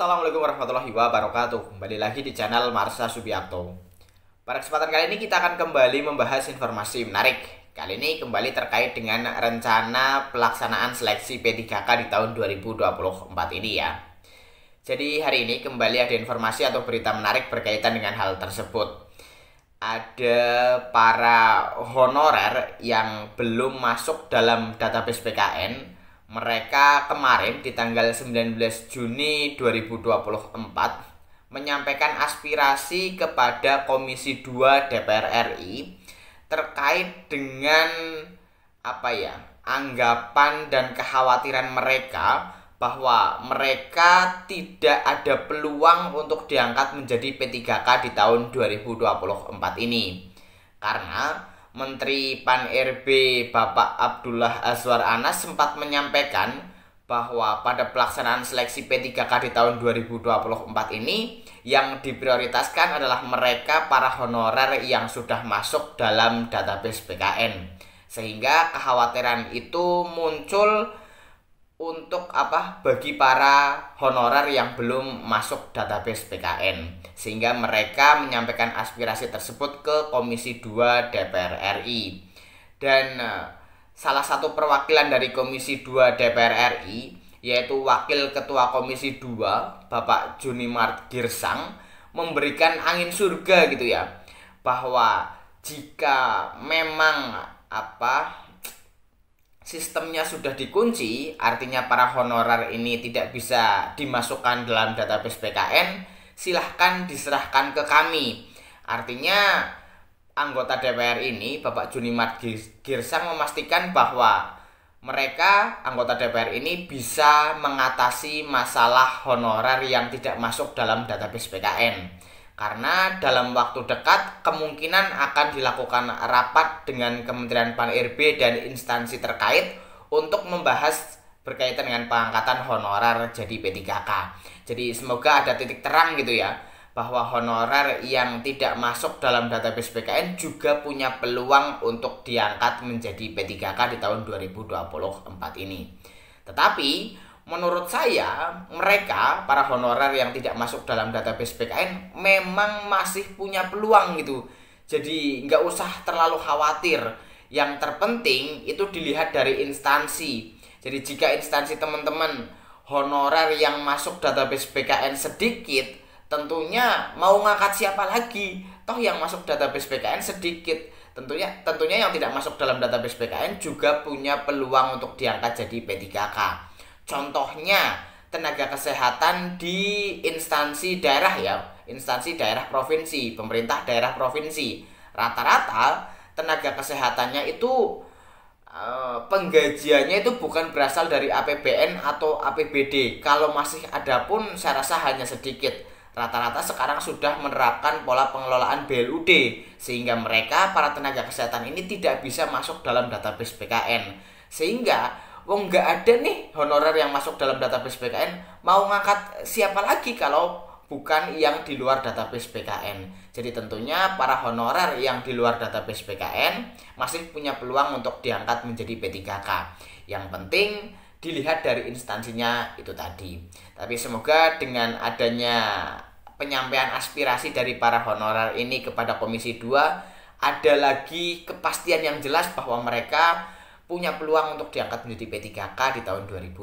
Assalamualaikum warahmatullahi wabarakatuh Kembali lagi di channel Marsa Subianto Pada kesempatan kali ini kita akan kembali membahas informasi menarik Kali ini kembali terkait dengan rencana pelaksanaan seleksi P3K di tahun 2024 ini ya Jadi hari ini kembali ada informasi atau berita menarik berkaitan dengan hal tersebut ada para honorer yang belum masuk dalam database PKN mereka kemarin di tanggal 19 Juni 2024 menyampaikan aspirasi kepada Komisi 2 DPR RI terkait dengan apa ya? anggapan dan kekhawatiran mereka bahwa mereka tidak ada peluang untuk diangkat menjadi P3K di tahun 2024 ini. Karena Menteri Pan RB Bapak Abdullah Azwar Anas sempat menyampaikan bahwa pada pelaksanaan seleksi P3K di tahun 2024 ini yang diprioritaskan adalah mereka para honorer yang sudah masuk dalam database PKN. Sehingga kekhawatiran itu muncul untuk apa bagi para honorer yang belum masuk database PKN sehingga mereka menyampaikan aspirasi tersebut ke Komisi 2 DPR RI dan eh, salah satu perwakilan dari Komisi 2 DPR RI yaitu Wakil Ketua Komisi 2 Bapak Juni Mart Girsang memberikan angin surga gitu ya bahwa jika memang apa sistemnya sudah dikunci, artinya para honorer ini tidak bisa dimasukkan dalam database PKN, silahkan diserahkan ke kami. Artinya anggota DPR ini, Bapak Junimat Girsang memastikan bahwa mereka anggota DPR ini bisa mengatasi masalah honorer yang tidak masuk dalam database PKN karena dalam waktu dekat kemungkinan akan dilakukan rapat dengan Kementerian Pan-RB dan instansi terkait untuk membahas berkaitan dengan pengangkatan honorar jadi P3K. Jadi semoga ada titik terang gitu ya bahwa honorar yang tidak masuk dalam database PKN juga punya peluang untuk diangkat menjadi P3K di tahun 2024 ini. Tetapi menurut saya mereka para honorer yang tidak masuk dalam database PKN memang masih punya peluang gitu jadi nggak usah terlalu khawatir yang terpenting itu dilihat dari instansi jadi jika instansi teman-teman honorer yang masuk database PKN sedikit tentunya mau ngangkat siapa lagi toh yang masuk database PKN sedikit tentunya tentunya yang tidak masuk dalam database PKN juga punya peluang untuk diangkat jadi P3K Contohnya tenaga kesehatan di instansi daerah ya, instansi daerah provinsi, pemerintah daerah provinsi. Rata-rata tenaga kesehatannya itu eh, penggajiannya itu bukan berasal dari APBN atau APBD. Kalau masih ada pun saya rasa hanya sedikit. Rata-rata sekarang sudah menerapkan pola pengelolaan BLUD sehingga mereka para tenaga kesehatan ini tidak bisa masuk dalam database PKN. Sehingga wong nggak ada nih honorer yang masuk dalam database BKN mau ngangkat siapa lagi kalau bukan yang di luar database BKN. Jadi tentunya para honorer yang di luar database BKN masih punya peluang untuk diangkat menjadi P3K. Yang penting dilihat dari instansinya itu tadi. Tapi semoga dengan adanya penyampaian aspirasi dari para honorer ini kepada Komisi 2 ada lagi kepastian yang jelas bahwa mereka punya peluang untuk diangkat menjadi P3K di tahun 2024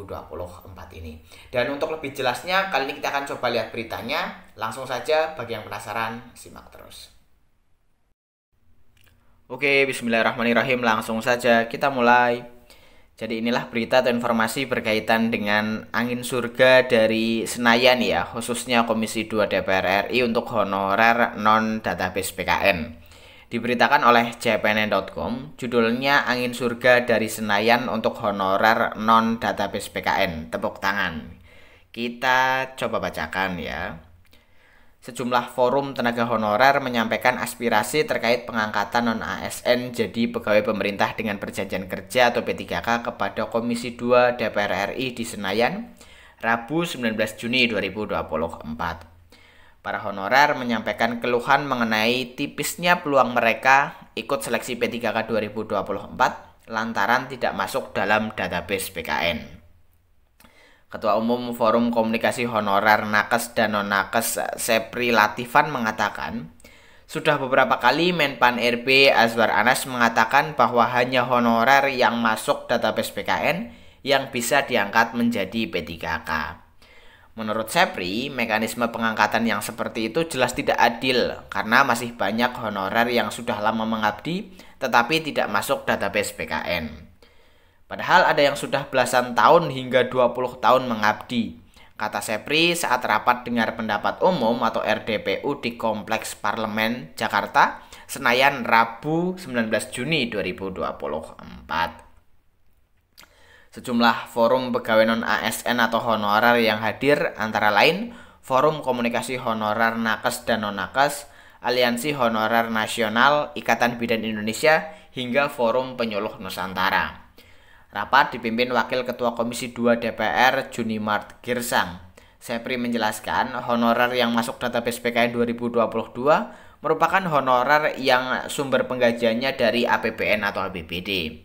ini. Dan untuk lebih jelasnya, kali ini kita akan coba lihat beritanya. Langsung saja bagi yang penasaran, simak terus. Oke, bismillahirrahmanirrahim. Langsung saja kita mulai. Jadi inilah berita atau informasi berkaitan dengan angin surga dari Senayan ya, khususnya Komisi 2 DPR RI untuk honorer non database PKN diberitakan oleh cpnn.com judulnya Angin Surga dari Senayan untuk honorer non database PKN tepuk tangan kita coba bacakan ya sejumlah forum tenaga honorer menyampaikan aspirasi terkait pengangkatan non ASN jadi pegawai pemerintah dengan perjanjian kerja atau P3K kepada Komisi 2 DPR RI di Senayan Rabu 19 Juni 2024 Para honorer menyampaikan keluhan mengenai tipisnya peluang mereka ikut seleksi P3K 2024 lantaran tidak masuk dalam database PKN. Ketua Umum Forum Komunikasi Honorer Nakes dan Non-Nakes Sepri Latifan mengatakan, sudah beberapa kali Menpan RB Azwar Anas mengatakan bahwa hanya honorer yang masuk database PKN yang bisa diangkat menjadi P3K. Menurut Sepri, mekanisme pengangkatan yang seperti itu jelas tidak adil karena masih banyak honorer yang sudah lama mengabdi tetapi tidak masuk database PKN. Padahal ada yang sudah belasan tahun hingga 20 tahun mengabdi. Kata Sepri saat rapat dengar pendapat umum atau RDPU di Kompleks Parlemen Jakarta, Senayan Rabu 19 Juni 2024. Sejumlah forum pegawai non ASN atau honorer yang hadir antara lain Forum Komunikasi Honorer Nakes dan Non-Nakes, Aliansi Honorer Nasional, Ikatan Bidan Indonesia, hingga Forum Penyuluh Nusantara. Rapat dipimpin Wakil Ketua Komisi 2 DPR Juni Mart Girsang. Sepri menjelaskan, honorer yang masuk database PKN 2022 merupakan honorer yang sumber penggajiannya dari APBN atau APBD.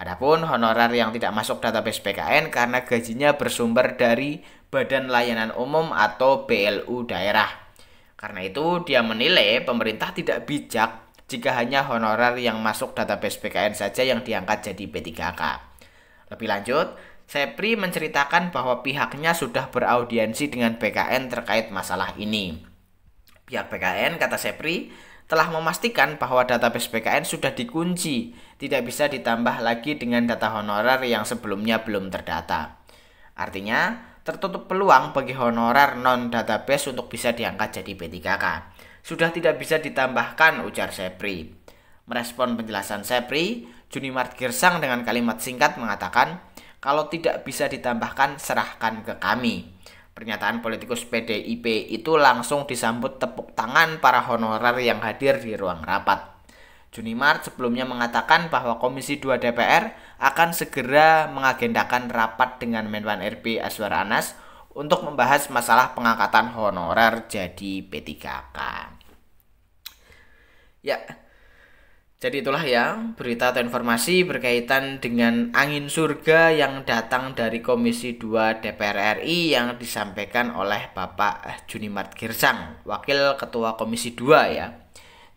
Adapun honorar yang tidak masuk database PKN karena gajinya bersumber dari Badan Layanan Umum atau BLU daerah. Karena itu dia menilai pemerintah tidak bijak jika hanya honorar yang masuk database PKN saja yang diangkat jadi P3K. Lebih lanjut, Sepri menceritakan bahwa pihaknya sudah beraudiensi dengan PKN terkait masalah ini. Pihak PKN, kata Sepri, telah memastikan bahwa database PKN sudah dikunci, tidak bisa ditambah lagi dengan data honorer yang sebelumnya belum terdata. Artinya, tertutup peluang bagi honorer non-database untuk bisa diangkat jadi P3K. Sudah tidak bisa ditambahkan, ujar Sepri. Merespon penjelasan Sepri, Juni Mart Girsang dengan kalimat singkat mengatakan, kalau tidak bisa ditambahkan, serahkan ke kami. Pernyataan politikus PDIP itu langsung disambut tepuk tangan para honorer yang hadir di ruang rapat. Juni Mart sebelumnya mengatakan bahwa Komisi 2 DPR akan segera mengagendakan rapat dengan Menwan RB Aswar Anas untuk membahas masalah pengangkatan honorer jadi P3K. Ya, jadi itulah ya berita atau informasi berkaitan dengan angin surga yang datang dari Komisi 2 DPR RI yang disampaikan oleh Bapak Junimart Girsang, Wakil Ketua Komisi 2 ya.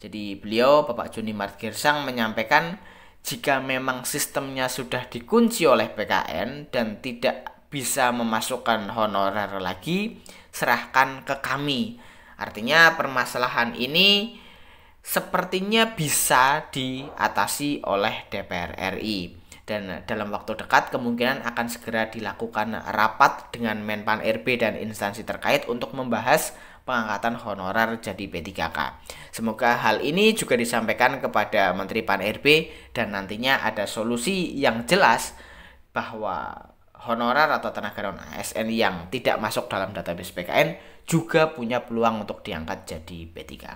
Jadi beliau Bapak Junimart Girsang menyampaikan jika memang sistemnya sudah dikunci oleh PKN dan tidak bisa memasukkan honorer lagi, serahkan ke kami. Artinya permasalahan ini sepertinya bisa diatasi oleh DPR RI dan dalam waktu dekat kemungkinan akan segera dilakukan rapat dengan Menpan RB dan instansi terkait untuk membahas pengangkatan honorer jadi P3K. Semoga hal ini juga disampaikan kepada Menteri Pan RB dan nantinya ada solusi yang jelas bahwa honorer atau tenaga non ASN yang tidak masuk dalam database PKN juga punya peluang untuk diangkat jadi P3K.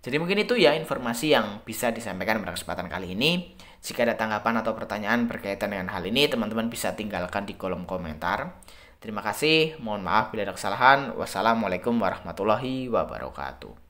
Jadi mungkin itu ya informasi yang bisa disampaikan pada kesempatan kali ini. Jika ada tanggapan atau pertanyaan berkaitan dengan hal ini, teman-teman bisa tinggalkan di kolom komentar. Terima kasih, mohon maaf bila ada kesalahan. Wassalamualaikum warahmatullahi wabarakatuh.